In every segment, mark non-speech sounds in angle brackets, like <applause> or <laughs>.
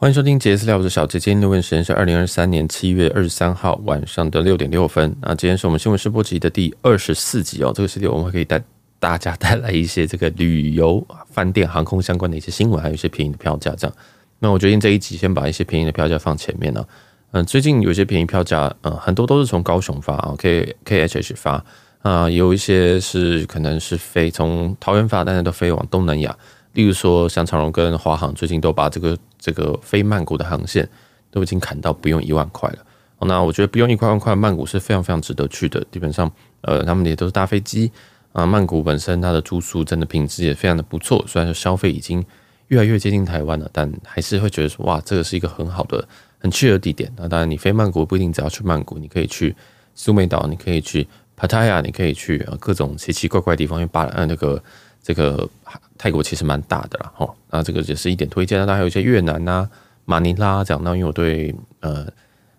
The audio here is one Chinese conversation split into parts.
欢迎收听杰斯聊，我是小杰。今天的问时间是二零二三年七月二十三号晚上的六点六分。啊，今天是我们新闻时播集的第二十四集哦。这个系列我们可以带大家带来一些这个旅游、饭店、航空相关的一些新闻，还有一些便宜的票价这样。那我决定这一集先把一些便宜的票价放前面呢。嗯，最近有些便宜票价，嗯，很多都是从高雄发，K 啊 K H H 发啊，有一些是可能是飞从桃园发，但是都飞往东南亚。例如说，像长荣跟华航最近都把这个这个飞曼谷的航线都已经砍到不用一万块了。那我觉得不用一块万块，曼谷是非常非常值得去的。基本上，呃，他们也都是大飞机啊。曼谷本身它的住宿真的品质也非常的不错，虽然说消费已经越来越接近台湾了，但还是会觉得说哇，这个是一个很好的很去的地点。那当然，你飞曼谷不一定只要去曼谷，你可以去苏梅岛，你可以去 p a t a a 你可以去各种奇奇怪怪的地方为巴呃那个这个。泰国其实蛮大的啦，哈，那这个也是一点推荐那还有一些越南啊，马尼拉讲到，因为我对呃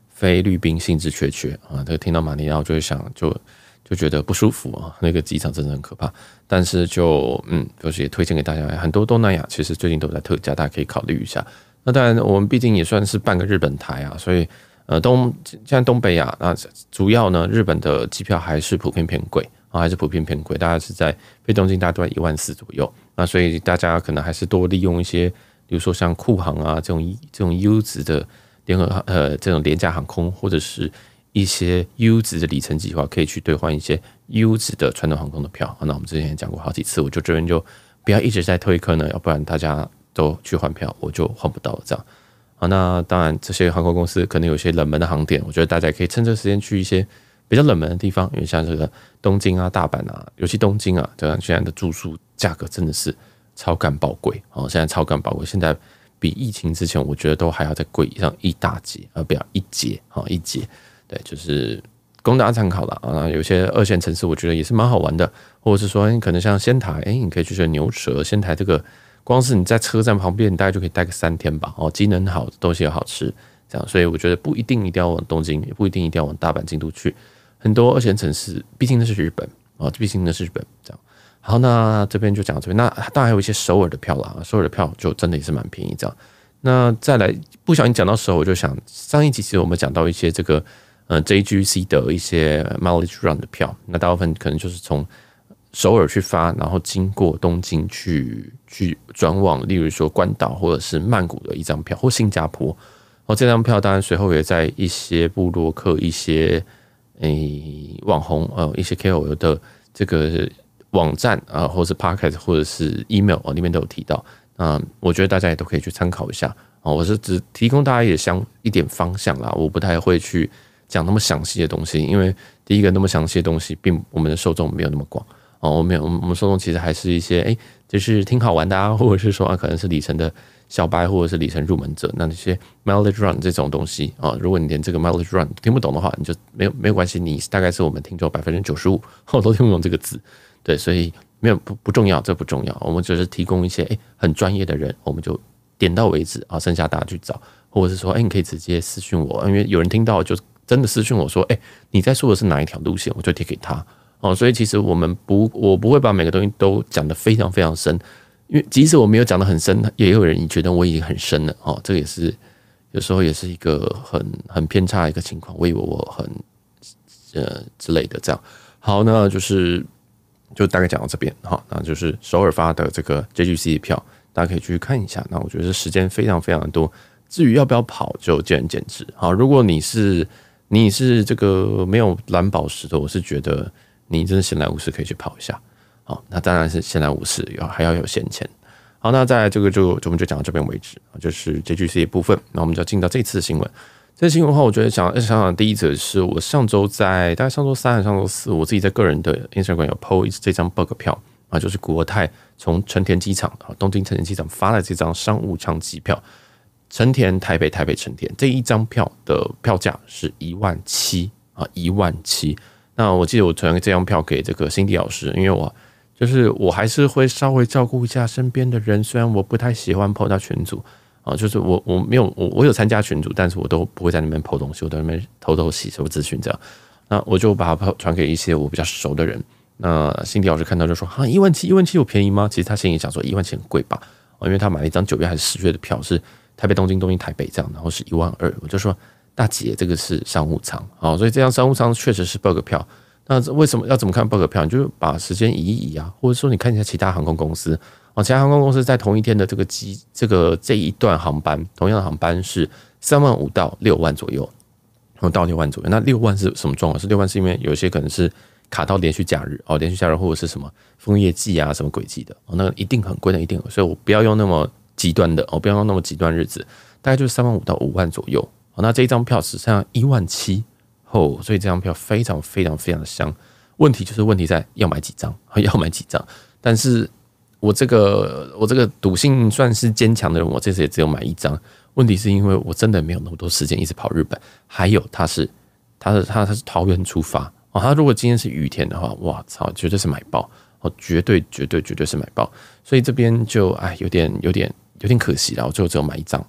菲律宾兴致缺缺啊，这个听到马尼拉我就会想，就就觉得不舒服啊。那个机场真的很可怕。但是就嗯，就是也推荐给大家，很多东南亚其实最近都在特价，大家可以考虑一下。那当然，我们毕竟也算是半个日本台啊，所以呃，东像东北亚那主要呢，日本的机票还是普遍偏贵啊，还是普遍偏贵。大概是在被东京，大概都在一万四左右。那所以大家可能还是多利用一些，比如说像酷航啊这种这种优质的联合呃这种廉价航空，或者是一些优质的里程计划，可以去兑换一些优质的传统航空的票。那我们之前也讲过好几次，我就这边就不要一直在推客呢，要不然大家都去换票，我就换不到了。这样，好，那当然这些航空公司可能有些冷门的航点，我觉得大家可以趁这时间去一些。比较冷门的地方，因为像这个东京啊、大阪啊，尤其东京啊，这样现在的住宿价格真的是超感宝贵哦。现在超感宝贵，现在比疫情之前，我觉得都还要再贵上一大截，呃，不要一截，好一截。对，就是供大家参考了啊。有些二线城市，我觉得也是蛮好玩的，或者是说，可能像仙台，哎，你可以去牛舌仙台。这个光是你在车站旁边，你大概就可以待个三天吧。哦，机能好，东西又好吃，这样。所以我觉得不一定一定要往东京，也不一定一定要往大阪、京都去。很多二线城市，毕竟那是日本啊，这毕竟那是日本，这样。好，那这边就讲这边，那当然还有一些首尔的票了啊，首尔的票就真的也是蛮便宜，这样。那再来不小心讲到首尔，我就想上一集其实我们讲到一些这个，呃，JGC 的一些 Mileage Run 的票，那大部分可能就是从首尔去发，然后经过东京去去转往，例如说关岛或者是曼谷的一张票，或新加坡。哦，这张票当然随后也在一些布洛克一些。诶，网红呃，一些 KOL 的这个网站啊，或是 Podcast，或者是 Email 啊，里面都有提到。那我觉得大家也都可以去参考一下啊。我是只提供大家也想一点方向啦，我不太会去讲那么详细的东西，因为第一个，那么详细的东西并我们的受众没有那么广哦，我们我们我们受众其实还是一些诶，就是挺好玩的，啊，或者是说啊，可能是里程的。小白或者是里程入门者，那那些 mileage run 这种东西啊，如果你连这个 mileage run 听不懂的话，你就没有没有关系，你大概是我们听众百分之九十五都听不懂这个字，对，所以没有不不重要，这不重要。我们只是提供一些诶很专业的人，我们就点到为止啊，剩下大家去找，或者是说诶，你可以直接私信我，因为有人听到就真的私信我说，诶，你在说的是哪一条路线，我就贴给他哦。所以其实我们不，我不会把每个东西都讲得非常非常深。因为即使我没有讲的很深，也有人觉得我已经很深了，哦，这个也是有时候也是一个很很偏差一个情况，我以为我很呃之类的这样。好，那就是就大概讲到这边哈，那就是首尔发的这个 JGC 票，大家可以去看一下。那我觉得时间非常非常的多，至于要不要跑，就见仁见智。好，如果你是你是这个没有蓝宝石的，我是觉得你真的闲来无事可以去跑一下。那当然是闲来无事，要还要有闲钱。好，那在这个就，我们就讲到这边为止啊，就是句是 C 部分。那我们就要进到这次新闻。这次新闻的话，我觉得讲，想想第一则是我上周在大概上周三还是上周四，我自己在个人的 Instagram 有 PO 这张 bug 票啊，就是国泰从成田机场啊，东京成田机场发了这张商务舱机票，成田台北台北成田这一张票的票价是一万七啊，一万七。那我记得我传这张票给这个 Cindy 老师，因为我。就是我还是会稍微照顾一下身边的人，虽然我不太喜欢跑到群组啊，就是我我没有我我有参加群组，但是我都不会在那边跑东西，我在那边偷偷洗收资讯这样。那我就把它传给一些我比较熟的人。那辛迪老师看到就说：“哈，一万七，一万七有便宜吗？”其实他心里想说：“一万七很贵吧？”哦，因为他买了一张九月还是十月的票，是台北东京东京台北这样，然后是一万二。我就说：“大姐，这个是商务舱啊，所以这张商务舱确实是 bug 票。”那为什么要怎么看爆格票？你就是把时间移一移啊，或者说你看一下其他航空公司啊，其他航空公司在同一天的这个机这个这一段航班，同样的航班是三万五到六万左右，然后到六万左右。那六万是什么状况？是六万是因为有些可能是卡到连续假日哦，连续假日或者是什么枫叶季啊，什么轨迹的哦，那一定很贵的，一定。所以我不要用那么极端的哦，不要用那么极端日子，大概就是三万五到五万左右。哦，那这一张票只剩下一万七。哦，所以这张票非常非常非常的香，问题就是问题在要买几张，<laughs> 要买几张。但是我这个我这个赌性算是坚强的人，我这次也只有买一张。问题是因为我真的没有那么多时间一直跑日本，还有他是他是他他是桃园出发哦，他如果今天是雨天的话，哇操，绝对是买爆哦，绝对绝对绝对是买爆。所以这边就哎有点有点有点可惜了，我最后只有买一张。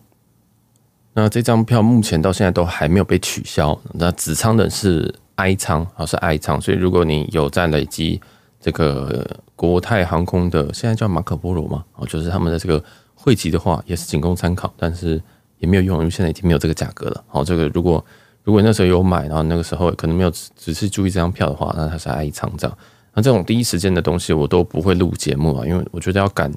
那这张票目前到现在都还没有被取消。那子仓的是 I 仓啊，是 I 仓。所以如果你有在累积这个国泰航空的，现在叫马可波罗嘛，哦，就是他们的这个汇集的话，也是仅供参考，但是也没有用，因为现在已经没有这个价格了。哦，这个如果如果那时候有买，然后那个时候可能没有只是注意这张票的话，那它是 I 仓这样。那这种第一时间的东西我都不会录节目啊，因为我觉得要赶，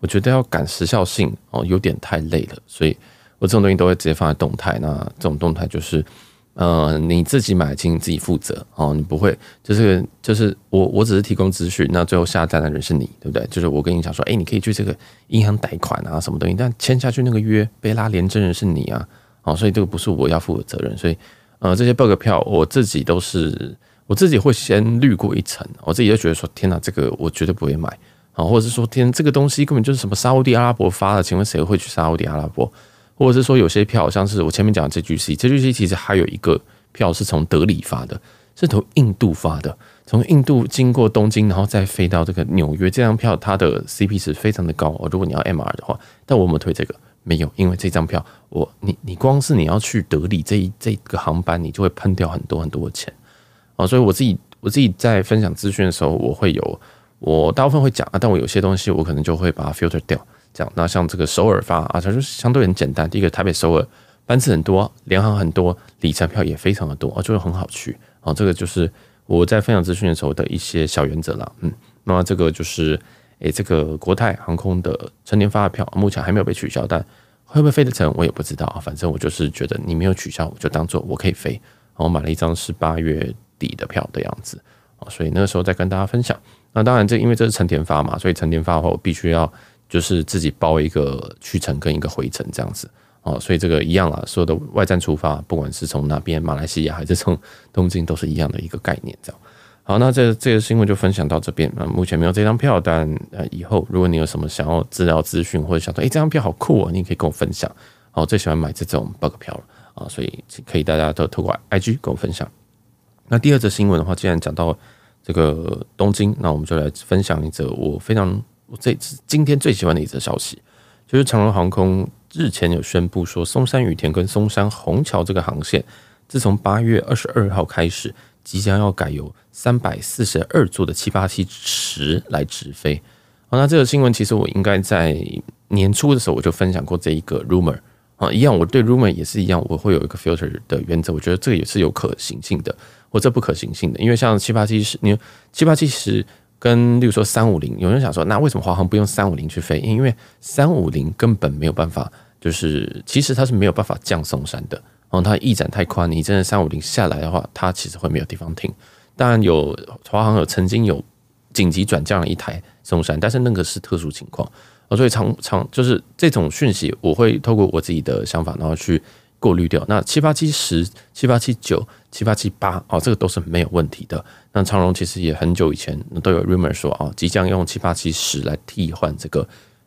我觉得要赶时效性哦，有点太累了，所以。我这种东西都会直接放在动态，那这种动态就是，呃，你自己买进自己负责哦，你不会就是就是我我只是提供资讯，那最后下单的人是你，对不对？就是我跟你讲说，哎，你可以去这个银行贷款啊，什么东西，但签下去那个约被拉连真人是你啊，哦，所以这个不是我要负的责任，所以呃，这些 bug 票我自己都是我自己会先滤过一层，我自己就觉得说，天哪，这个我绝对不会买啊，或者是说，天，这个东西根本就是什么沙地阿拉伯发的，请问谁会去沙地阿拉伯？或者是说有些票像是我前面讲的这句戏，这句戏其实还有一个票是从德里发的，是从印度发的，从印度经过东京，然后再飞到这个纽约。这张票它的 CP 值非常的高，哦。如果你要 MR 的话，但我没有推这个，没有，因为这张票我你你光是你要去德里这一这个航班，你就会喷掉很多很多的钱啊。所以我自己我自己在分享资讯的时候，我会有我大部分会讲啊，但我有些东西我可能就会把它 filter 掉。这样，那像这个首尔发啊，它就相对很简单。第一个，台北首尔班次很多，联航很多，里程票也非常的多啊，就是很好去啊。这个就是我在分享资讯的时候的一些小原则了。嗯，那这个就是诶，这个国泰航空的成田发的票，目前还没有被取消，但会不会飞得成我也不知道啊。反正我就是觉得你没有取消，我就当做我可以飞。我买了一张是八月底的票的样子啊，所以那个时候再跟大家分享。那当然，这因为这是成田发嘛，所以成田发后必须要。就是自己包一个去程跟一个回程这样子哦，所以这个一样啊，所有的外站出发，不管是从哪边马来西亚还是从东京，都是一样的一个概念。这样好，那这这个新闻就分享到这边那目前没有这张票，但呃以后如果你有什么想要资料资讯或者想说，哎，这张票好酷哦，你可以跟我分享。哦，最喜欢买这种 bug 票了啊，所以可以大家都透过 IG 跟我分享。那第二则新闻的话，既然讲到这个东京，那我们就来分享一则我非常。这次今天最喜欢的一则消息，就是长荣航空日前有宣布说，松山羽田跟松山虹桥这个航线，自从八月二十二号开始，即将要改由三百四十二座的七八七十来直飞。好，那这个新闻其实我应该在年初的时候我就分享过这一个 rumor 啊，一样我对 rumor 也是一样，我会有一个 filter 的原则，我觉得这个也是有可行性的，或这不可行性的，因为像七八七十，你七八七十。跟，例如说三五零，有人想说，那为什么华航不用三五零去飞？因为三五零根本没有办法，就是其实它是没有办法降松山的，然后它翼展太宽，你真的三五零下来的话，它其实会没有地方停。当然有华航有曾经有紧急转降了一台松山，但是那个是特殊情况。所以常常就是这种讯息，我会透过我自己的想法，然后去。过滤掉那七八七十七八七九七八七八哦，这个都是没有问题的。那长荣其实也很久以前都有 rumor 说啊，即将用七八七十来替换这个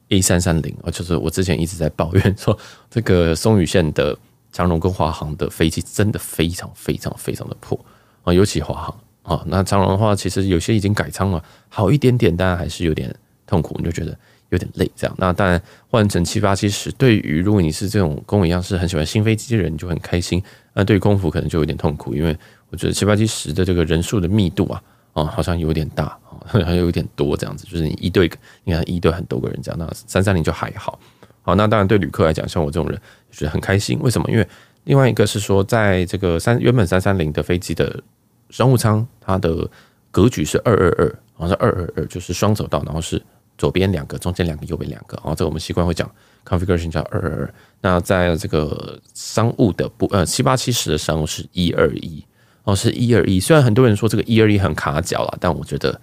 A 三三零啊，就是我之前一直在抱怨 <laughs> 说，这个松宇线的长荣跟华航的飞机真的非常非常非常的破啊，尤其华航啊。那长荣的话，其实有些已经改仓了，好一点点，但还是有点痛苦，你就觉得。有点累，这样那当然换成七八七十，对于如果你是这种跟我一样是很喜欢新飞机的人，你就很开心。那对于空服可能就有点痛苦，因为我觉得七八七十的这个人数的密度啊，啊好像有点大，好像有点多，这样子就是你一对，你看一对很多个人这样。那三三零就还好，好那当然对旅客来讲，像我这种人觉得很开心。为什么？因为另外一个是说，在这个三原本三三零的飞机的商务舱，它的格局是二二二，好像是二二二，就是双走道，然后是。左边两个，中间两个，右边两个。哦，这我们习惯会讲 configuration，叫二二二。那在这个商务的不呃七八七十的商务是一二一哦是一二一。虽然很多人说这个一二一很卡脚了，但我觉得，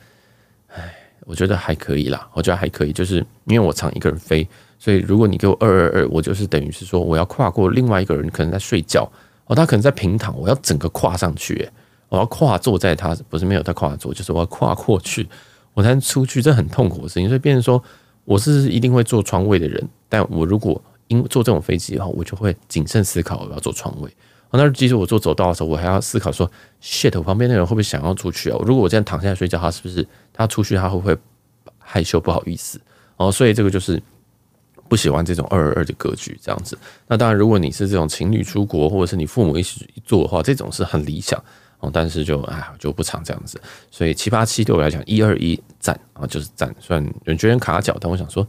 哎，我觉得还可以啦。我觉得还可以，就是因为我常一个人飞，所以如果你给我二二二，我就是等于是说我要跨过另外一个人，可能在睡觉哦，他可能在平躺，我要整个跨上去，我要跨坐在他不是没有他跨坐，就是我要跨过去。我才能出去，这很痛苦的事情，所以变成说我是一定会坐床位的人，但我如果因坐这种飞机的话，我就会谨慎思考我要坐床位。那其实我坐走道的时候，我还要思考说，s h shit 旁边那人会不会想要出去啊？如果我这样躺下来睡觉，他是不是他出去他会不会害羞不好意思？哦，所以这个就是不喜欢这种二二二的格局这样子。那当然，如果你是这种情侣出国，或者是你父母一起坐的话，这种是很理想。但是就啊就不常这样子，所以七八七对我来讲，一二一站啊，就是站，算有人觉得卡脚，但我想说，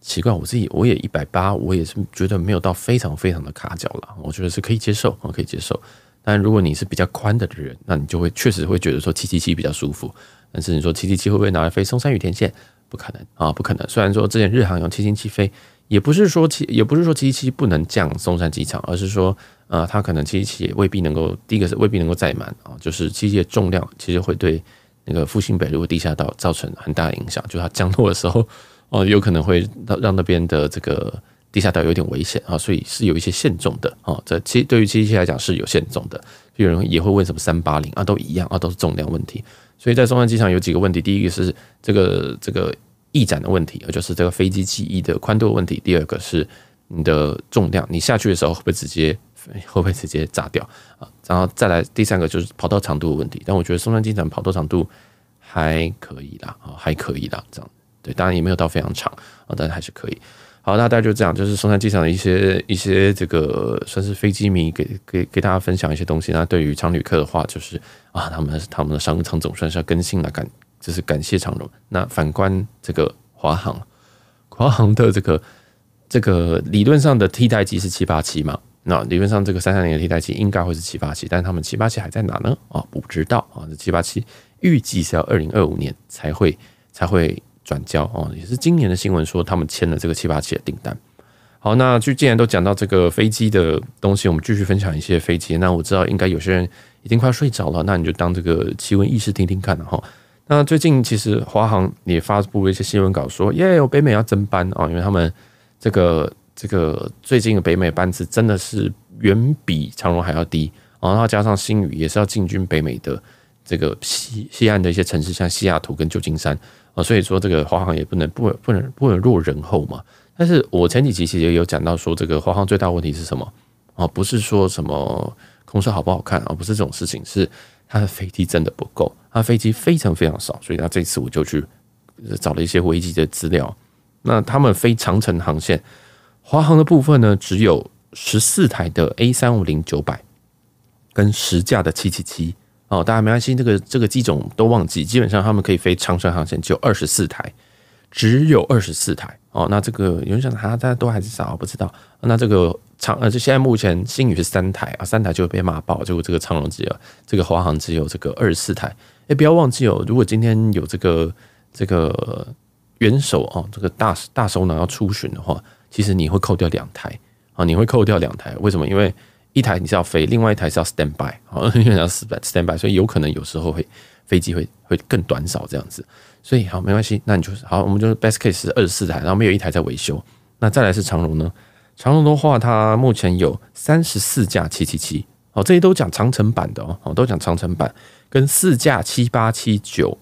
奇怪，我自己我也一百八，我也是觉得没有到非常非常的卡脚了，我觉得是可以接受，可以接受。但如果你是比较宽的的人，那你就会确实会觉得说七七七比较舒服。但是你说七七七会不会拿来飞松山羽田线？不可能啊，不可能。虽然说之前日航用七七七飞，也不是说七也不是说七七七不能降松山机场，而是说。啊，它可能七七也未必能够，第一个是未必能够载满啊，就是七七的重量其实会对那个复兴北路地下道造成很大的影响，就它降落的时候，<laughs> 哦，有可能会让那边的这个地下道有点危险啊，所以是有一些限重的啊，这其对于七七来讲是有限重的，有人也会问什么三八零啊，都一样啊，都是重量问题，所以在中山机场有几个问题，第一个是这个这个翼展的问题，也就是这个飞机机翼的宽度问题，第二个是。你的重量，你下去的时候会不会直接会不会直接炸掉啊？然后再来第三个就是跑道长度的问题，但我觉得松山机场跑道长度还可以啦，啊，还可以啦，这样对，当然也没有到非常长啊，但还是可以。好，那大家就这样，就是松山机场的一些一些这个算是飞机迷给给给大家分享一些东西。那对于常旅客的话，就是啊，他们他们的商务舱总算是要更新了，感就是感谢长荣。那反观这个华航，华航的这个。这个理论上的替代机是七八七嘛？那理论上这个三三零的替代机应该会是七八七，但他们七八七还在哪呢？啊，不知道啊。这七八七预计是要二零二五年才会才会转交哦，也是今年的新闻说他们签了这个七八七的订单。好，那就既然都讲到这个飞机的东西，我们继续分享一些飞机。那我知道应该有些人已经快睡着了，那你就当这个奇闻异事听听看哈。那最近其实华航也发布了一些新闻稿说，耶，我北美要增班啊，因为他们。这个这个最近的北美班次真的是远比长荣还要低然后加上新宇也是要进军北美的这个西西岸的一些城市，像西雅图跟旧金山啊，所以说这个华航也不能不不能不能落人后嘛。但是我前几期其实也有讲到说，这个华航最大问题是什么啊？不是说什么空少好不好看，啊，不是这种事情，是他的飞机真的不够，他飞机非常非常少，所以他这次我就去找了一些危机的资料。那他们飞长城航线，华航的部分呢，只有十四台的 A 三五零九百，跟十架的七七七。哦，大家没关系，这个这个机种都忘记。基本上他们可以飞长城航线，只有二十四台，只有二十四台。哦，那这个有人想他大家都还是少，不知道。那这个长呃，就现在目前新宇是三台啊，三台就会被骂爆。结果这个长荣只有这个华航只有这个二十四台。哎，不要忘记哦，如果今天有这个这个。元首哦，这个大大首脑要出巡的话，其实你会扣掉两台啊，你会扣掉两台。为什么？因为一台你是要飞，另外一台是要 stand by 啊，<laughs> 因为要 stand stand by，所以有可能有时候会飞机会会更短少这样子。所以好，没关系，那你就是好，我们就是 best case 是二十四台，然后没有一台在维修。那再来是长龙呢？长龙的话，它目前有三十四架777哦，这些都讲长城版的哦，都讲长城版跟四架七八七九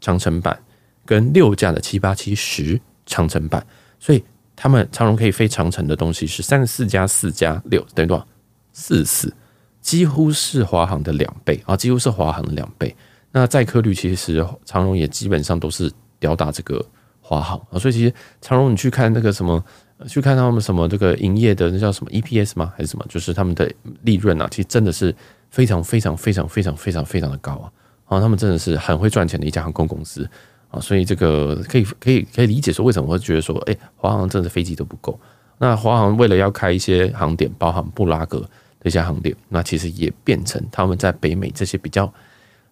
长城版。跟六架的七八七十长城版，所以他们长荣可以飞长城的东西是三十四加四加六等于多少？四四，几乎是华航的两倍啊！几乎是华航的两倍。那载客率其实长荣也基本上都是吊打这个华航啊。所以其实长荣你去看那个什么，去看他们什么这个营业的那叫什么 EPS 吗？还是什么？就是他们的利润啊，其实真的是非常非常非常非常非常非常的高啊！啊，他们真的是很会赚钱的一家航空公司。所以这个可以可以可以理解说，为什么会觉得说，哎，华航真的飞机都不够。那华航为了要开一些航点，包含布拉格这些航点，那其实也变成他们在北美这些比较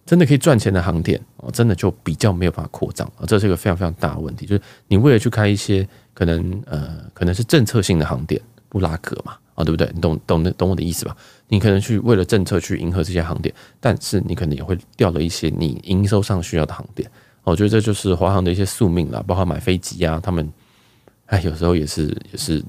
真的可以赚钱的航点哦，真的就比较没有办法扩张啊。这是一个非常非常大的问题，就是你为了去开一些可能呃可能是政策性的航点，布拉格嘛啊，对不对？你懂懂的懂我的意思吧？你可能去为了政策去迎合这些航点，但是你可能也会掉了一些你营收上需要的航点。我觉得这就是华航的一些宿命了，包括买飞机啊，他们哎有时候也是也是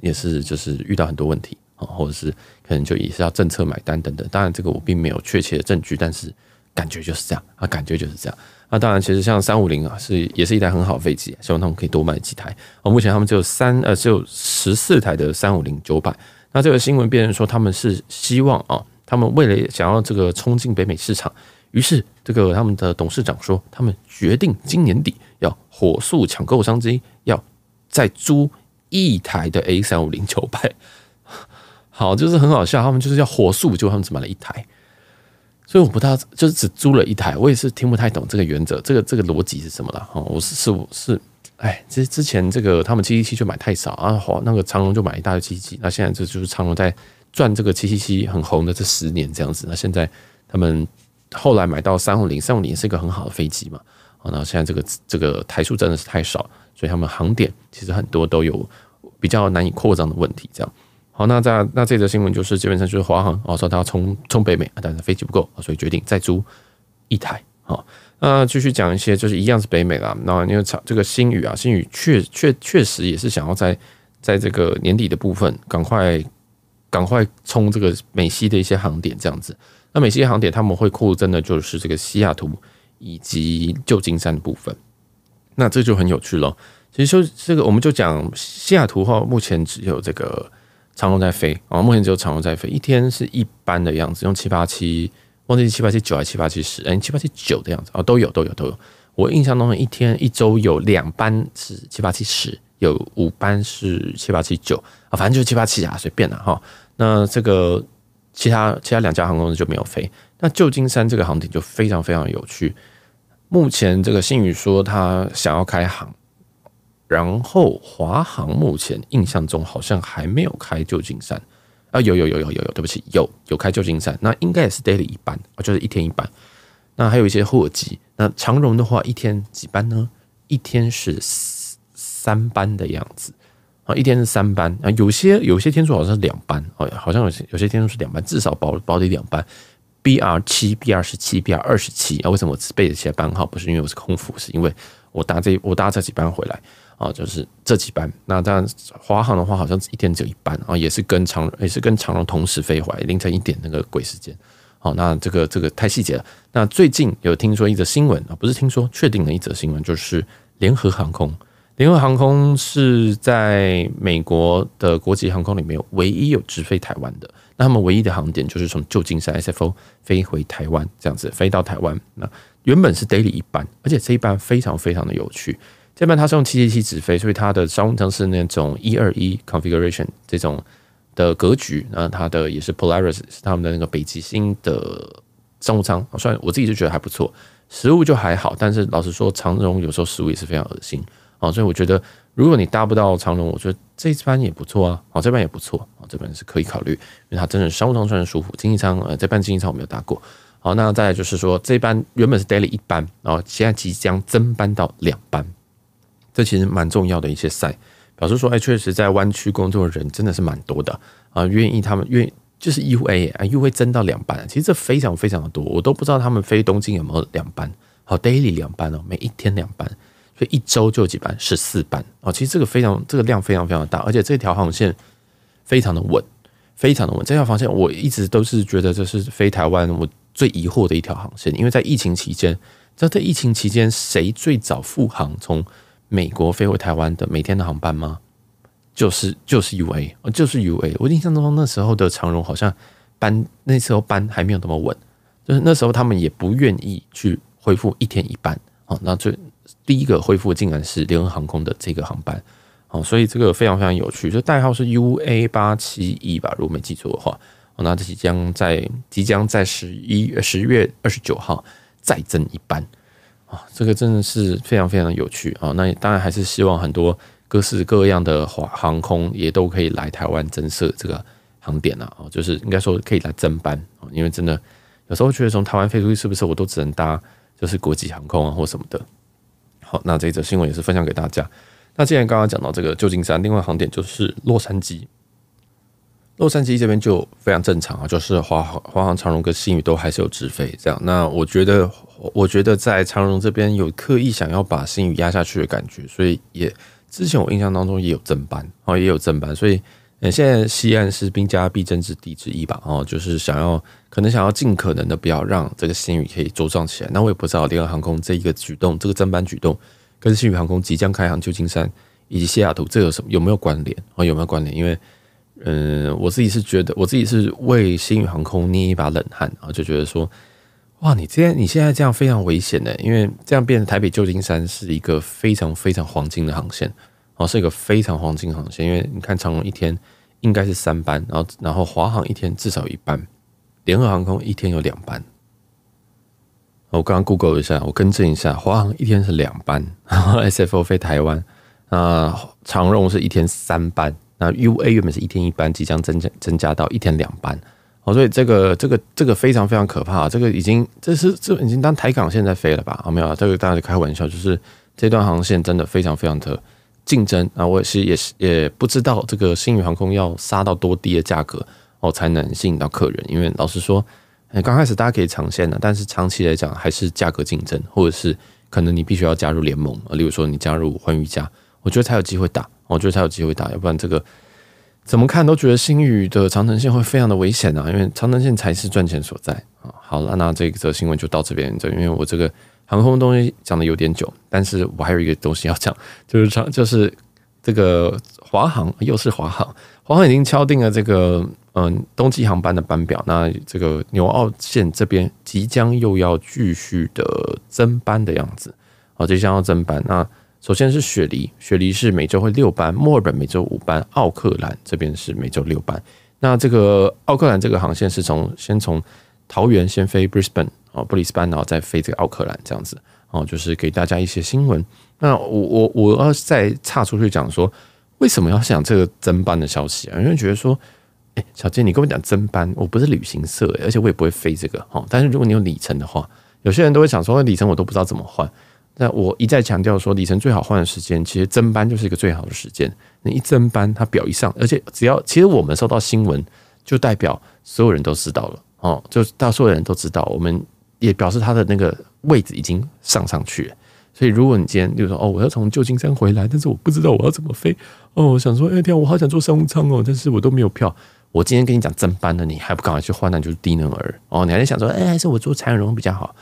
也是就是遇到很多问题啊，或者是可能就也是要政策买单等等。当然这个我并没有确切的证据，但是感觉就是这样啊，感觉就是这样。那当然，其实像三五零啊是也是一台很好飞机，希望他们可以多卖几台。我目前他们只有三呃只有十四台的三五零九百。那这个新闻辨认说他们是希望啊，他们为了想要这个冲进北美市场。于是，这个他们的董事长说，他们决定今年底要火速抢购商机，要再租一台的 A 三五零九百。<laughs> 好，就是很好笑，他们就是要火速，就他们只买了一台，所以我不大就是只租了一台，我也是听不太懂这个原则，这个这个逻辑是什么了？哈，我是是是，哎，之之前这个他们七七七就买太少啊，好，那个长龙就买一大堆七七，那现在这就是长龙在赚这个七七七很红的这十年这样子，那现在他们。后来买到三五零，三五零是一个很好的飞机嘛？好，那现在这个这个台数真的是太少，所以他们航点其实很多都有比较难以扩张的问题。这样，好，那在那这则新闻就是基本上就是华航哦说他要冲冲北美，但是飞机不够，所以决定再租一台。好，那继续讲一些，就是一样是北美啦。那因为这个新宇啊，新宇确确确实也是想要在在这个年底的部分赶快赶快冲这个美西的一些航点，这样子。那美西航点他们会扩增的，就是这个西雅图以及旧金山的部分。那这就很有趣了。其实说这个，我们就讲西雅图的话，目前只有这个长龙在飞啊，目前只有长龙在飞，一天是一班的样子，用七八七，忘记七八七九还是七八七十，哎，七八七九的样子啊，都有都有都有。我印象中一天一周有两班是七八七十，有五班是七八七九，啊，反正就七八七啊，随便的哈。那这个。其他其他两家航空公司就没有飞。那旧金山这个航点就非常非常有趣。目前这个新宇说他想要开航，然后华航目前印象中好像还没有开旧金山。啊，有有有有有有，对不起，有有开旧金山，那应该也是 daily 一班，就是一天一班。那还有一些货机，那长荣的话一天几班呢？一天是三班的样子。啊，一天是三班啊，有些有些天数好像是两班，哦，好像有些有些天数是两班，至少包包底两班。B R 七、B R 十七、B R 二十七啊，为什么我背这些班号？不是因为我是空腹，是因为我搭这我搭这几班回来啊，就是这几班。那在华航的话，好像一天只有一班啊，也是跟长也是跟长龙同时飞回来，凌晨一点那个鬼时间。哦，那这个这个太细节了。那最近有听说一则新闻啊，不是听说，确定的一则新闻就是联合航空。联合航空是在美国的国际航空里面，唯一有直飞台湾的。那他们唯一的航点就是从旧金山 SFO 飞回台湾，这样子飞到台湾。那原本是 daily 一班，而且这一班非常非常的有趣。这班它是用777直飞，所以它的商务舱是那种一二一 configuration 这种的格局。那它的也是 Polaris 是他们的那个北极星的商务舱，虽然我自己就觉得还不错。食物就还好，但是老实说，长荣有时候食物也是非常恶心。哦，所以我觉得，如果你搭不到长龙，我觉得这班也不错啊。好，这班也不错啊，这班是可以考虑，因为它真的商务舱穿是舒服，经济舱呃，这班经济舱我没有搭过。好，那再来就是说，这班原本是 daily 一班，然后现在即将增班到两班，这其实蛮重要的一些赛，表示说，哎，确实在湾区工作的人真的是蛮多的啊，愿意他们愿意就是 U A 啊，又会增到两班，其实这非常非常的多，我都不知道他们飞东京有没有两班，好 daily 两班哦，每一天两班。一周就几班，十四班哦，其实这个非常，这个量非常非常大，而且这条航线非常的稳，非常的稳。这条航线我一直都是觉得这是飞台湾我最疑惑的一条航线，因为在疫情期间，在在疫情期间，谁最早复航从美国飞回台湾的？每天的航班吗？就是就是 U A，就是 U A。我印象中那时候的长荣好像班那时候班还没有那么稳，就是那时候他们也不愿意去恢复一天一班哦，那最第一个恢复竟然是联合航空的这个航班，哦，所以这个非常非常有趣，就代号是 U A 八七一吧，如果没记错的话，那即将在即将在十一月十月二十九号再增一班啊，这个真的是非常非常有趣啊。那当然还是希望很多各式各样的华航空也都可以来台湾增设这个航点啊，哦，就是应该说可以来增班啊，因为真的有时候觉得从台湾飞出去是不是我都只能搭就是国际航空啊或什么的。好，那这则新闻也是分享给大家。那既然刚刚讲到这个旧金山，另外航点就是洛杉矶。洛杉矶这边就非常正常啊，就是华华航长荣跟新宇都还是有直飞这样。那我觉得，我觉得在长荣这边有刻意想要把新宇压下去的感觉，所以也之前我印象当中也有正班啊，也有正班，所以。现在西岸是兵家必争之地之一吧？哦，就是想要，可能想要尽可能的不要让这个新宇可以茁壮起来。那我也不知道联合航空这一个举动，这个正版举动跟新宇航空即将开航旧金山以及西雅图这有什么有没有关联？哦，有没有关联？因为，嗯，我自己是觉得，我自己是为新宇航空捏一把冷汗，然后就觉得说，哇，你这样，你现在这样非常危险的，因为这样变成台北旧金山是一个非常非常黄金的航线，哦，是一个非常黄金航线。因为你看，长隆一天。应该是三班，然后然后华航一天至少一班，联合航空一天有两班。我刚刚 Google 一下，我更正一下，华航一天是两班，SFO 然后飞台湾，那长荣是一天三班，那 U A 原本是一天一班，即将增加增加到一天两班。哦，所以这个这个这个非常非常可怕，这个已经这是这已经当台港现在飞了吧？哦，没有，这个大家开玩笑，就是这段航线真的非常非常的。竞争啊，我也是，也是，也不知道这个新宇航空要杀到多低的价格哦，才能吸引到客人。因为老实说，刚开始大家可以尝鲜的，但是长期来讲，还是价格竞争，或者是可能你必须要加入联盟啊。例如说，你加入欢瑜家，我觉得才有机会打。我觉得才有机会打，要不然这个怎么看都觉得新宇的长城线会非常的危险啊。因为长城线才是赚钱所在啊。好了，那这个新闻就到这边这，因为我这个。航空东西讲的有点久，但是我还有一个东西要讲，就是长就是这个华航又是华航，华航已经敲定了这个嗯冬季航班的班表。那这个纽澳线这边即将又要继续的增班的样子，哦，即将要增班。那首先是雪梨，雪梨是每周会六班，墨尔本每周五班，奥克兰这边是每周六班。那这个奥克兰这个航线是从先从桃园先飞 Brisbane，哦，布里斯班然后再飞这个奥克兰这样子哦，就是给大家一些新闻。那我我我要再岔出去讲说，为什么要想这个增班的消息啊？因为觉得说，哎，小杰，你跟我讲增班，我不是旅行社，而且我也不会飞这个哦。但是如果你有里程的话，有些人都会想说，里程我都不知道怎么换。那我一再强调说，里程最好换的时间，其实增班就是一个最好的时间。你一增班，它表一上，而且只要其实我们收到新闻，就代表所有人都知道了哦，就大所有人都知道我们。也表示他的那个位置已经上上去了，所以如果你今天，就说哦，我要从旧金山回来，但是我不知道我要怎么飞，哦，想说哎，天，我好想坐商务舱哦，但是我都没有票。我今天跟你讲增班的，你还不赶快去换，那就是低能儿哦。你还在想说，哎，还是我坐财容比较好，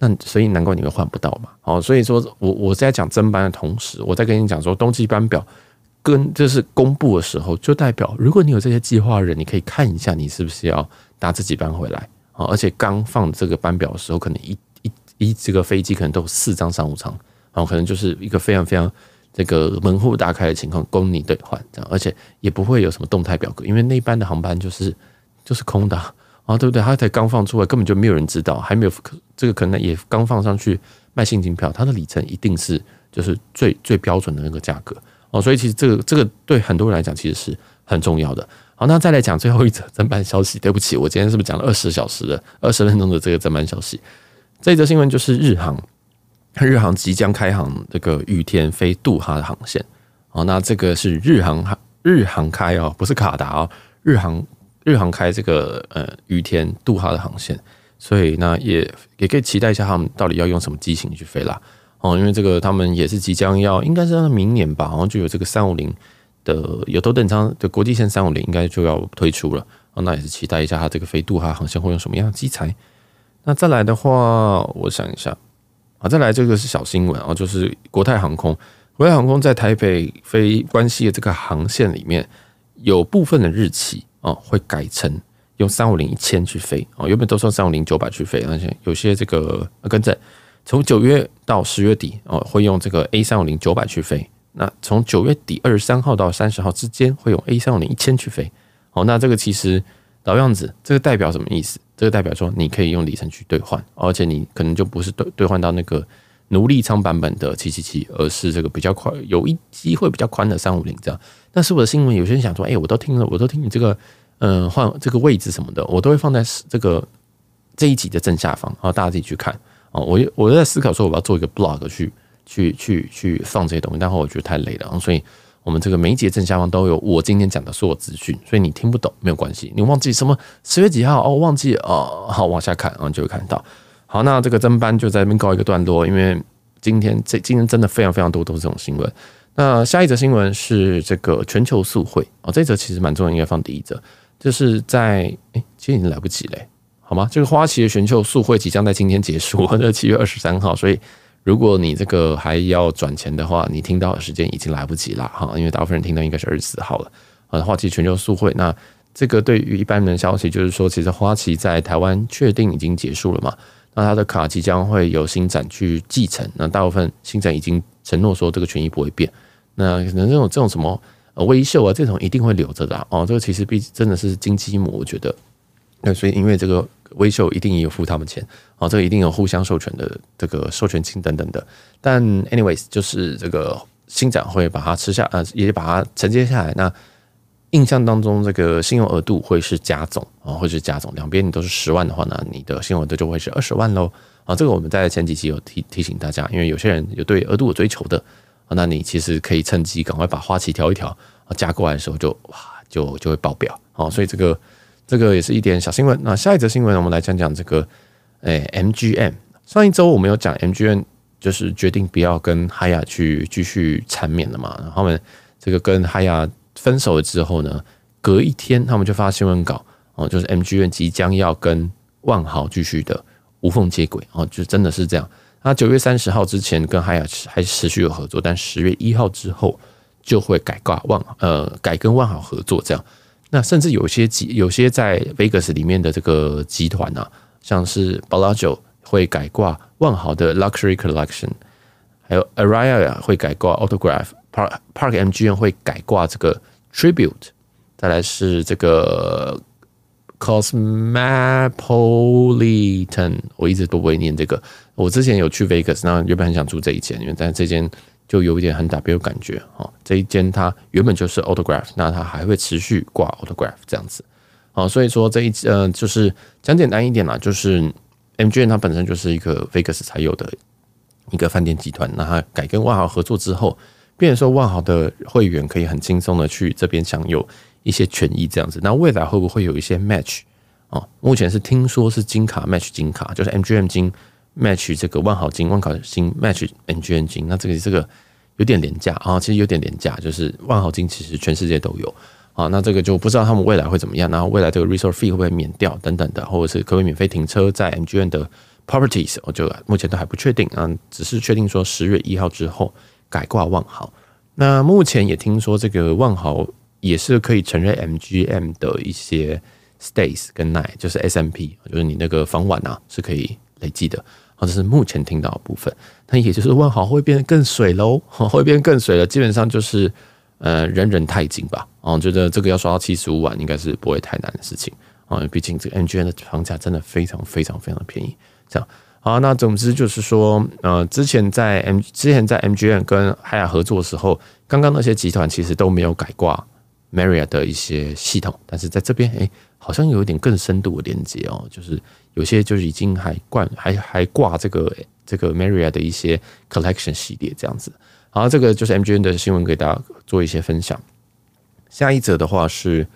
那所以难怪你会换不到嘛。哦，所以说，我我在讲增班的同时，我在跟你讲说，冬季班表跟就是公布的时候，就代表如果你有这些计划的人，你可以看一下，你是不是要搭这几班回来。啊！而且刚放这个班表的时候，可能一一一这个飞机可能都有四张商务舱，然后可能就是一个非常非常这个门户打开的情况供你兑换，这样，而且也不会有什么动态表格，因为那一班的航班就是就是空的啊，对不对？它才刚放出来，根本就没有人知道，还没有这个可能也刚放上去卖现金票，它的里程一定是就是最最标准的那个价格哦，所以其实这个这个对很多人来讲其实是很重要的。那再来讲最后一则侦办消息，对不起，我今天是不是讲了二十小时的、二十分钟的这个侦办消息？这一则新闻就是日航，日航即将开航这个羽田飞杜哈的航线。哦，那这个是日航，日航开哦，不是卡达哦，日航日航开这个呃羽田杜哈的航线，所以那也也可以期待一下他们到底要用什么机型去飞啦。哦，因为这个他们也是即将要，应该是明年吧，好像就有这个三五零。的有头等舱的国际线三五零应该就要推出了哦，那也是期待一下它这个飞度哈航线会用什么样的机材。那再来的话，我想一下啊，再来这个是小新闻啊，就是国泰航空，国泰航空在台北飞关西的这个航线里面，有部分的日期啊会改成用三五零一千去飞啊，原本都说三五零九百去飞，而且有些这个跟证，从九月到十月底哦，会用这个 A 三五零九百去飞。那从九月底二十三号到三十号之间，会用 A 三五零一千去飞。好，那这个其实老样子，这个代表什么意思？这个代表说你可以用里程去兑换，而且你可能就不是兑兑换到那个奴隶舱版本的七七七，而是这个比较宽，有一机会比较宽的三五零这样。但是我的新闻有些人想说，哎，我都听了，我都听你这个，嗯，换这个位置什么的，我都会放在这个这一集的正下方，然后大家自己去看。哦，我我在思考说，我要做一个 blog 去。去去去放这些东西，但后我觉得太累了，然后所以我们这个每一节正下方都有我今天讲的所有资讯，所以你听不懂没有关系，你忘记什么十月几号哦，忘记哦，好往下看，然后就会看到。好，那这个真班就在这边告一个段落，因为今天这今天真的非常非常多都是这种新闻。那下一则新闻是这个全球速会哦，这则其实蛮重要，应该放第一则，就是在哎，其实已经来不及嘞，好吗？这个花旗的全球速会即将在今天结束，那 <laughs> 七月二十三号，所以。如果你这个还要转钱的话，你听到的时间已经来不及啦，哈，因为大部分人听到应该是二十四号了。呃，话题全球速会，那这个对于一般人的消息就是说，其实花旗在台湾确定已经结束了嘛，那他的卡即将会有新展去继承。那大部分新展已经承诺说这个权益不会变，那可能这种这种什么呃微秀啊这种一定会留着的哦。这个其实必真的是金鸡母，我觉得。那所以因为这个。微秀一定也有付他们钱，啊，这个一定有互相授权的这个授权金等等的。但 anyways，就是这个新展会把它吃下，呃，也把它承接下来。那印象当中，这个信用额度会是加总啊，会是加总，两边你都是十万的话呢，你的信用额度就会是二十万喽。啊，这个我们在前几期有提提醒大家，因为有些人有对额度有追求的，啊，那你其实可以趁机赶快把花期调一调，啊，加过来的时候就哇，就就会爆表。啊，所以这个。这个也是一点小新闻。那下一则新闻，我们来讲讲这个，诶 m G m 上一周我们有讲 M G m 就是决定不要跟哈雅去继续缠绵了嘛。然他们这个跟哈雅分手了之后呢，隔一天他们就发新闻稿，哦，就是 M G m 即将要跟万豪继续的无缝接轨。哦，就真的是这样。那九月三十号之前跟哈雅还持续有合作，但十月一号之后就会改挂万，呃，改跟万豪合作这样。那甚至有些集，有些在 Vegas 里面的这个集团啊，像是 Balaji 会改挂万豪的 Luxury Collection，还有 Aria 会改挂 Autograph Park Park MGM 会改挂这个 Tribute，再来是这个 Cosmopolitan，我一直都不会念这个。我之前有去 Vegas，那原本很想住这一间，因为但这间。就有一点很 W 感觉哦。这一间它原本就是 Autograph，那它还会持续挂 Autograph 这样子，啊，所以说这一呃，就是讲简单一点啦，就是 MGM 它本身就是一个 Vegas 才有的一个饭店集团，那它改跟万豪合作之后，变说万豪的会员可以很轻松的去这边享有一些权益这样子，那未来会不会有一些 Match 啊？目前是听说是金卡 Match 金卡，就是 MGM 金。match 这个万豪金万豪金 match N g N 金，那这个这个有点廉价啊，其实有点廉价，就是万豪金其实全世界都有啊，那这个就不知道他们未来会怎么样，然后未来这个 resource fee 会不会免掉等等的，或者是可不可以免费停车在 m g N 的 properties，我就目前都还不确定啊，只是确定说十月一号之后改挂万豪。那目前也听说这个万豪也是可以承认 MGM 的一些 stays 跟 night，就是 SMP，就是你那个房晚啊是可以累计的。这是目前听到的部分，那也就是问好会变得更水喽，会变更水了，基本上就是呃人人太紧吧，哦，觉得这个要刷到七十五万应该是不会太难的事情啊，毕竟这个 MGN 的房价真的非常非常非常便宜。这样好，那总之就是说，呃，之前在 M 之前在 MGN 跟海雅合作的时候，刚刚那些集团其实都没有改挂。Maria 的一些系统，但是在这边，哎，好像有一点更深度的连接哦，就是有些就是已经还挂还还挂这个这个 Maria 的一些 Collection 系列这样子。好，这个就是 MGN 的新闻给大家做一些分享。下一则的话是，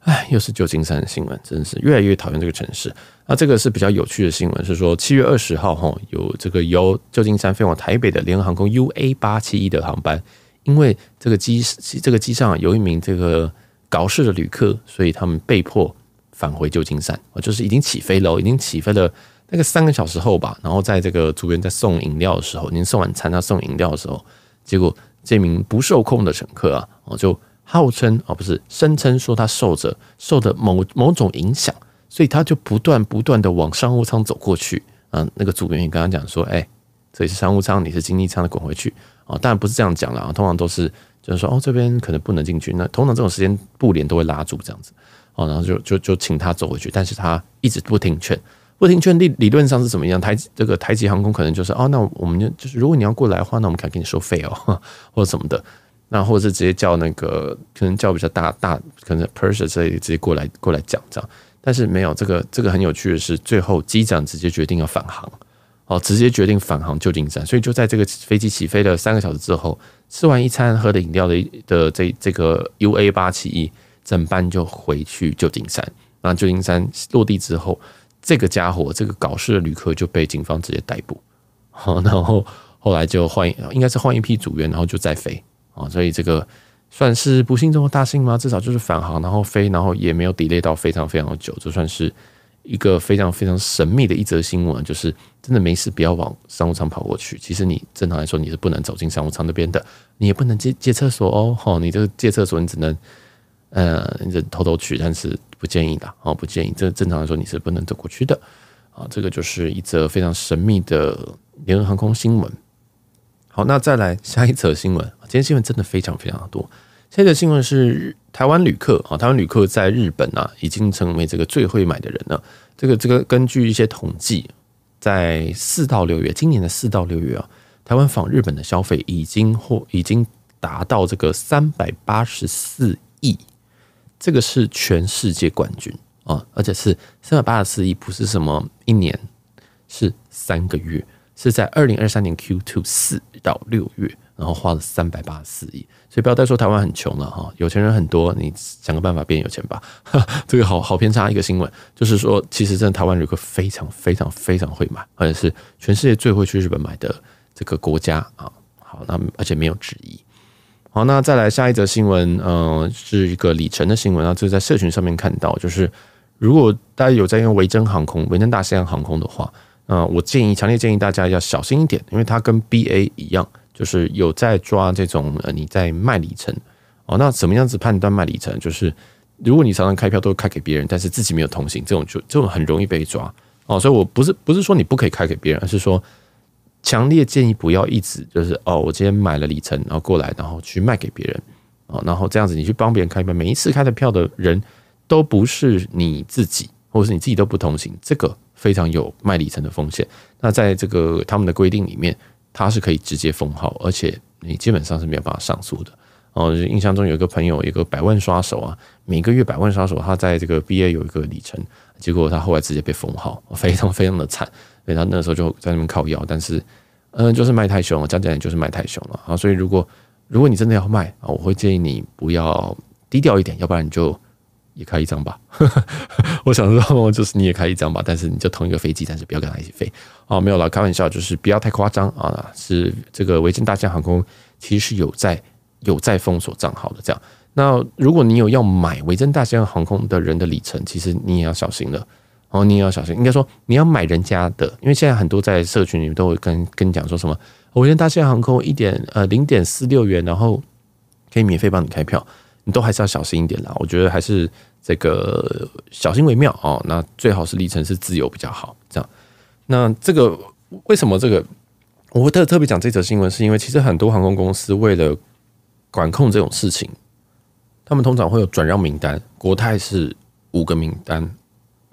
哎，又是旧金山的新闻，真是越来越讨厌这个城市。那这个是比较有趣的新闻，是说七月二十号哈，有这个由旧金山飞往台北的联航空 UA 八七一的航班。因为这个机这个机上有一名这个搞事的旅客，所以他们被迫返回旧金山。我就是已经起飞了，已经起飞了那个三个小时后吧。然后在这个组员在送饮料的时候，您送晚餐他送饮料的时候，结果这名不受控的乘客啊，我就号称哦不是声称说他受着受的某某种影响，所以他就不断不断的往商务舱走过去。嗯，那个组员也跟他讲说：“哎，这里是商务舱，你是经济舱的，滚回去。”啊，当然不是这样讲了啊，通常都是就是说，哦，这边可能不能进去，那通常这种时间不连都会拉住这样子，哦，然后就就就请他走回去，但是他一直不听劝，不听劝理理论上是怎么样？台这个台积航空可能就是，哦，那我们就就是如果你要过来的话，那我们可定给你收费哦，<laughs> 或者什么的，那或者是直接叫那个，可能叫比较大大，可能 person 之类直接过来过来讲这样，但是没有这个这个很有趣的是，最后机长直接决定要返航。哦，直接决定返航旧金山，所以就在这个飞机起飞了三个小时之后，吃完一餐、喝的饮料的的这这个 U A 八七一整班就回去旧金山。那旧金山落地之后，这个家伙这个搞事的旅客就被警方直接逮捕。然后后来就换，应该是换一批组员，然后就再飞。啊，所以这个算是不幸中的大幸吗？至少就是返航，然后飞，然后也没有 delay 到非常非常久，就算是。一个非常非常神秘的一则新闻，就是真的没事不要往商务舱跑过去。其实你正常来说你是不能走进商务舱那边的，你也不能借借厕所哦。哦，你这个借厕所你只能，呃，你偷偷去，但是不建议的。哦，不建议。这正常来说你是不能走过去的。啊，这个就是一则非常神秘的联合航空新闻。好，那再来下一则新闻。今天新闻真的非常非常的多。下一则新闻是。台湾旅客啊，台湾旅客在日本啊，已经成为这个最会买的人了。这个这个，根据一些统计，在四到六月，今年的四到六月啊，台湾访日本的消费已经或已经达到这个三百八十四亿，这个是全世界冠军啊，而且是三百八十四亿，不是什么一年，是三个月，是在二零二三年 Q two 四到六月。然后花了三百八四亿，所以不要再说台湾很穷了哈，有钱人很多，你想个办法变有钱吧。<laughs> 这个好好偏差一个新闻，就是说其实真的台湾旅客非常非常非常会买，而且是全世界最会去日本买的这个国家啊。好，那而且没有质疑。好，那再来下一则新闻，嗯，是一个里程的新闻啊，就是在社群上面看到，就是如果大家有在用维珍航空、维珍大西洋航空的话，那我建议强烈建议大家要小心一点，因为它跟 BA 一样。就是有在抓这种呃，你在卖里程哦。那什么样子判断卖里程？就是如果你常常开票都开给别人，但是自己没有同行，这种就这种很容易被抓哦。所以我不是不是说你不可以开给别人，而是说强烈建议不要一直就是哦，我今天买了里程，然后过来，然后去卖给别人哦，然后这样子你去帮别人开票，每一次开的票的人都不是你自己，或者是你自己都不同行，这个非常有卖里程的风险。那在这个他们的规定里面。他是可以直接封号，而且你基本上是没有办法上诉的。哦，印象中有一个朋友，一个百万刷手啊，每个月百万刷手，他在这个 BA 有一个里程，结果他后来直接被封号，非常非常的惨。所以他那时候就在那边靠药，但是，嗯，就是卖太凶，了，讲讲来就是卖太凶了啊。所以如果如果你真的要卖啊，我会建议你不要低调一点，要不然你就。也开一张吧，<laughs> 我想说就是你也开一张吧，但是你就同一个飞机，但是不要跟他一起飞。哦，没有了，开玩笑，就是不要太夸张啊。是这个维珍大西洋航空其实是有在有在封锁账号的，这样。那如果你有要买维珍大西洋航空的人的里程，其实你也要小心了。哦，你也要小心，应该说你要买人家的，因为现在很多在社群里面都会跟跟你讲说什么维珍大西洋航空一点呃零点四六元，然后可以免费帮你开票。你都还是要小心一点啦，我觉得还是这个小心为妙哦。那最好是里程是自由比较好，这样。那这个为什么这个我会特特别讲这则新闻？是因为其实很多航空公司为了管控这种事情，他们通常会有转让名单，国泰是五个名单。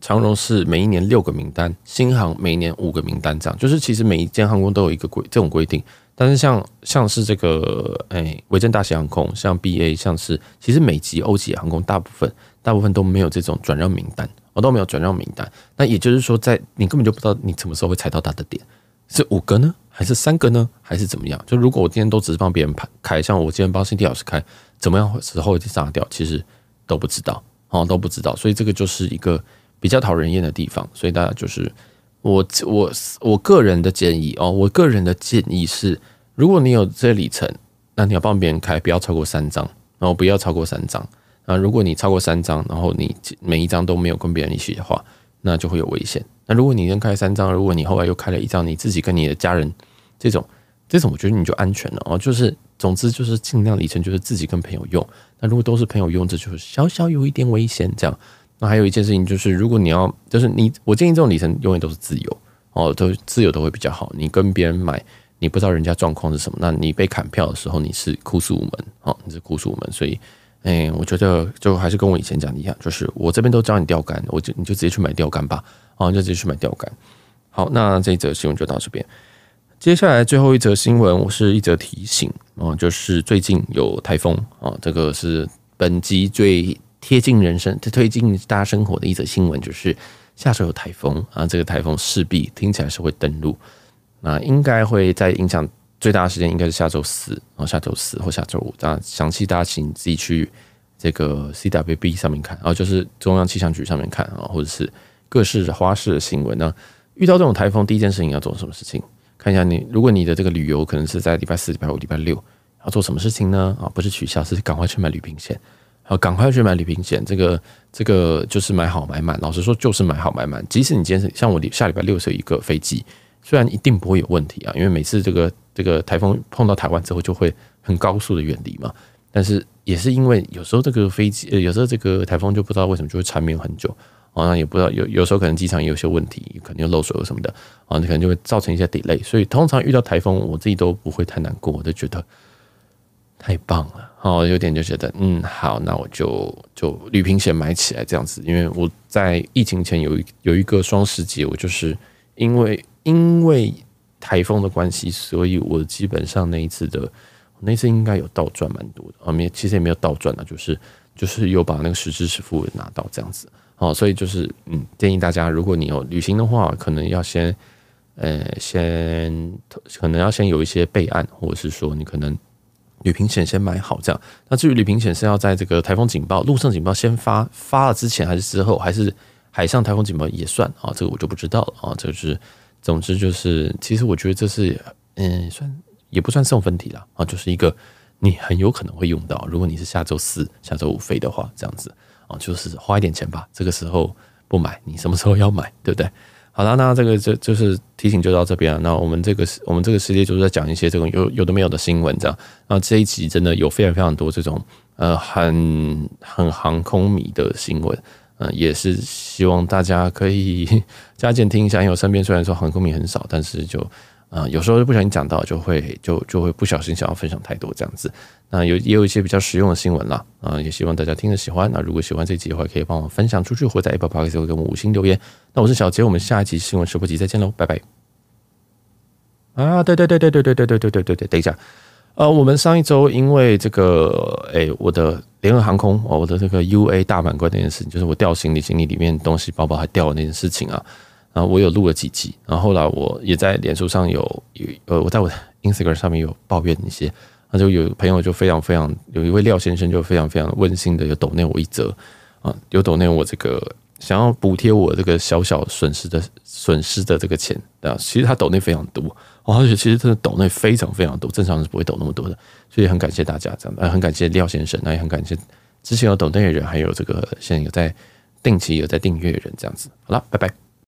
长荣是每一年六个名单，新航每一年五个名单，这样就是其实每一间航空都有一个规这种规定。但是像像是这个，哎，维珍大型航空，像 B A，像是其实美籍欧籍航空，大部分大部分都没有这种转让名单，我都没有转让名单。那也就是说，在你根本就不知道你什么时候会踩到它的点，是五个呢，还是三个呢，还是怎么样？就如果我今天都只是帮别人排开，像我今天帮新 T 老师开，怎么样时候会杀掉？其实都不知道哦，都不知道。所以这个就是一个。比较讨人厌的地方，所以大家就是我我我个人的建议哦，我个人的建议是，如果你有这里程，那你要帮别人开，不要超过三张，然后不要超过三张。那如果你超过三张，然后你每一张都没有跟别人一起的话，那就会有危险。那如果你先开三张，如果你后来又开了一张，你自己跟你的家人这种这种，我觉得你就安全了哦。就是总之就是尽量里程就是自己跟朋友用。那如果都是朋友用，这就是小小有一点危险这样。那还有一件事情就是，如果你要，就是你，我建议这种里程永远都是自由哦，都自由都会比较好。你跟别人买，你不知道人家状况是什么，那你被砍票的时候，你是哭诉无门哦，你是哭诉无门。所以，哎，我觉得就还是跟我以前讲的一样，就是我这边都教你钓竿，我就你就直接去买钓竿吧，哦，你就直接去买钓竿。好，那这一则新闻就到这边。接下来最后一则新闻，我是一则提醒啊，就是最近有台风啊，这个是本集最。贴近人生，推进大家生活的一则新闻就是下周有台风啊，这个台风势必听起来是会登陆，那应该会在影响最大的时间应该是下周四，然后下周四或下周五。那详细大家请自己去这个 CWB 上面看，然后就是中央气象局上面看啊，或者是各式花式的新闻。那遇到这种台风，第一件事情要做什么事情？看一下你，如果你的这个旅游可能是在礼拜四、礼拜五、礼拜六，要做什么事情呢？啊，不是取消，是赶快去买旅行险。好，赶快去买旅行险。这个，这个就是买好买满。老实说，就是买好买满。即使你今天像我下礼拜六有一个飞机，虽然一定不会有问题啊，因为每次这个这个台风碰到台湾之后就会很高速的远离嘛。但是也是因为有时候这个飞机，呃，有时候这个台风就不知道为什么就会缠绵很久啊，也不知道有有时候可能机场也有些问题，可能漏水了什么的啊，你可能就会造成一些 delay。所以通常遇到台风，我自己都不会太难过，我就觉得。太棒了哦，有点就觉得嗯，好，那我就就旅行险买起来这样子。因为我在疫情前有一有一个双十节，我就是因为因为台风的关系，所以我基本上那一次的，我那次应该有倒赚蛮多的啊，没其实也没有倒赚的，就是就是有把那个十支持付拿到这样子哦，所以就是嗯，建议大家如果你有旅行的话，可能要先呃先可能要先有一些备案，或者是说你可能。旅平险先买好，这样。那至于旅平险是要在这个台风警报、陆上警报先发发了之前，还是之后，还是海上台风警报也算啊？这个我就不知道了啊。这个是，总之就是，其实我觉得这是，嗯，算也不算送分题了啊，就是一个你很有可能会用到，如果你是下周四、下周五飞的话，这样子啊，就是花一点钱吧。这个时候不买，你什么时候要买，对不对？好了，那这个就就是提醒就到这边了。那我们这个我们这个世界就是在讲一些这种有有的没有的新闻这样。那这一集真的有非常非常多这种呃很很航空迷的新闻，嗯，也是希望大家可以 <laughs> 加减听一下，因为我身边虽然说航空迷很少，但是就。啊，有时候不小心讲到，就会就就会不小心想要分享太多这样子。那有也有一些比较实用的新闻啦，啊，也希望大家听得喜欢。那如果喜欢这集的话，可以帮我分享出去，或者 Apple Podcast 给我们五星留言。那我是小杰，我们下一集新闻直播集再见喽，拜拜。啊，对对对对对对对对对对对，等一下，呃，我们上一周因为这个，哎，我的联合航空哦，我的这个 UA 大满贯那件事情，就是我掉行李，行李里面东西包包还掉的那件事情啊。然后我有录了几集，然后后来我也在脸书上有有呃，我在我的 Instagram 上面有抱怨一些，那就有朋友就非常非常有一位廖先生就非常非常温馨的有抖内我一折啊有抖内我这个想要补贴我这个小小损失的损失的这个钱啊，其实他抖内非常多，而且其实真的抖内非常非常多，正常是不会抖那么多的，所以很感谢大家这样，呃，很感谢廖先生，那也很感谢之前有抖内的人，还有这个现在有在定期有在订阅的人这样子，好了，拜拜。